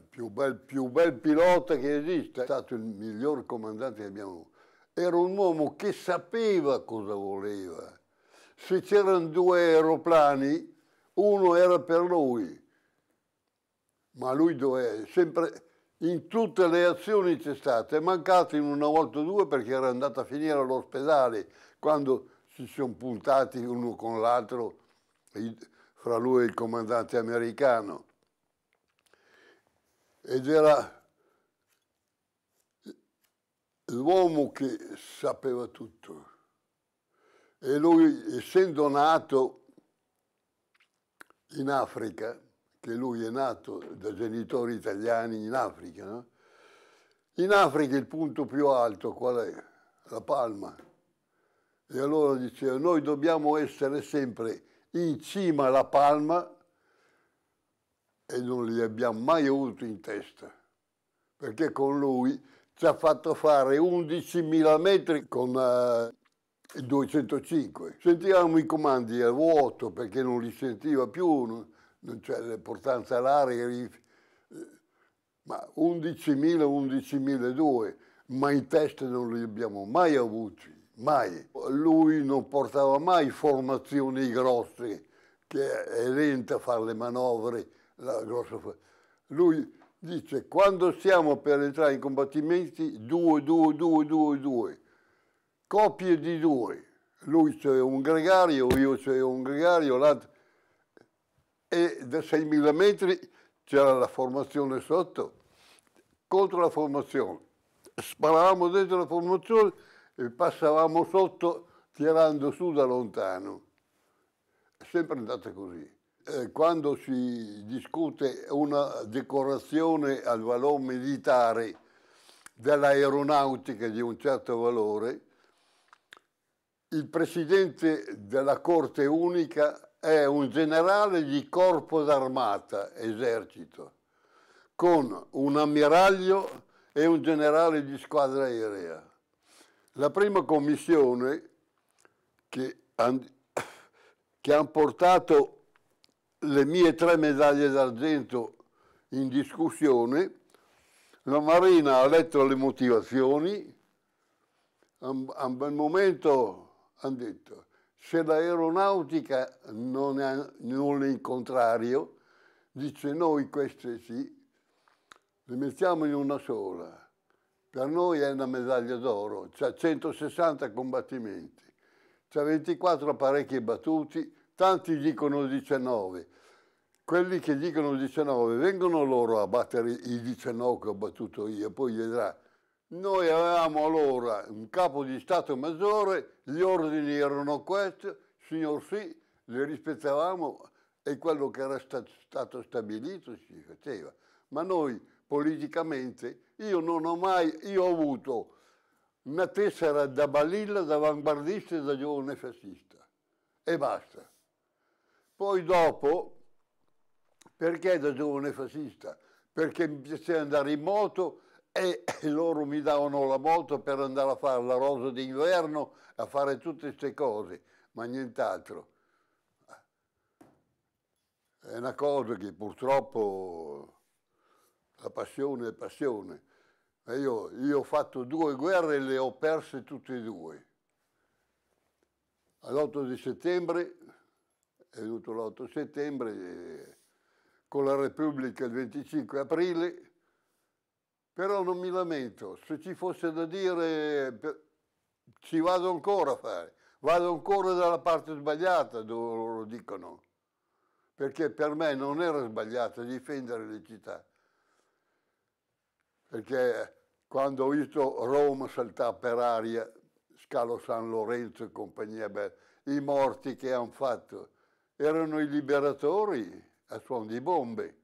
il più bel, più bel pilota che esiste, è stato il miglior comandante che abbiamo avuto. Era un uomo che sapeva cosa voleva. Se c'erano due aeroplani, uno era per lui, ma lui dov'è? Sempre in tutte le azioni c'è stato. è mancato in una volta o due perché era andato a finire all'ospedale quando si sono puntati uno con l'altro, fra lui e il comandante americano ed era l'uomo che sapeva tutto. E lui, essendo nato in Africa, che lui è nato da genitori italiani in Africa, no? in Africa il punto più alto qual è? La palma. E allora diceva, noi dobbiamo essere sempre in cima alla palma e non li abbiamo mai avuti in testa, perché con lui ci ha fatto fare 11.000 metri con uh, il 205. Sentivamo i comandi a vuoto perché non li sentiva più, non, non c'era l'importanza all'aria, eh, ma 11.000, 11.002, ma in testa non li abbiamo mai avuti, mai. Lui non portava mai formazioni grosse, che è lenta a fare le manovre, la grossa Lui dice, quando siamo per entrare in combattimenti, due, due, due, due, due, coppie di due. Lui c'è un gregario, io c'è un gregario, l'altro... E da 6.000 metri c'era la formazione sotto, contro la formazione. Sparavamo dentro la formazione e passavamo sotto tirando su da lontano. È sempre andata così. Eh, quando si discute una decorazione al valore militare dell'aeronautica di un certo valore, il presidente della Corte Unica è un generale di corpo d'armata, esercito, con un ammiraglio e un generale di squadra aerea. La prima commissione che, che ha portato le mie tre medaglie d'argento in discussione, la Marina ha letto le motivazioni, a un bel momento hanno detto se l'aeronautica non è, nulla in contrario, dice noi queste sì, le mettiamo in una sola. Per noi è una medaglia d'oro, c'è 160 combattimenti, c'è 24 apparecchi battuti, tanti dicono 19, quelli che dicono 19 vengono loro a battere i 19 che ho battuto io, poi vedrà. Noi avevamo allora un capo di Stato Maggiore, gli ordini erano questi, signor sì, li rispettavamo e quello che era stato stabilito si faceva. Ma noi politicamente, io non ho mai, io ho avuto una tessera da balilla, da vanguardista e da giovane fascista. E basta. Poi dopo, perché da giovane fascista? Perché mi piaceva andare in moto e loro mi davano la moto per andare a fare la rosa d'inverno, a fare tutte queste cose, ma nient'altro. È una cosa che purtroppo la passione è passione. Io, io ho fatto due guerre e le ho perse tutte e due. All'8 di settembre è venuto l'8 settembre, eh, con la Repubblica il 25 aprile, però non mi lamento, se ci fosse da dire ci vado ancora a fare, vado ancora dalla parte sbagliata dove loro dicono, perché per me non era sbagliato difendere le città, perché quando ho visto Roma saltare per aria, Scalo San Lorenzo e compagnia bella, i morti che hanno fatto, erano i liberatori a suon di bombe.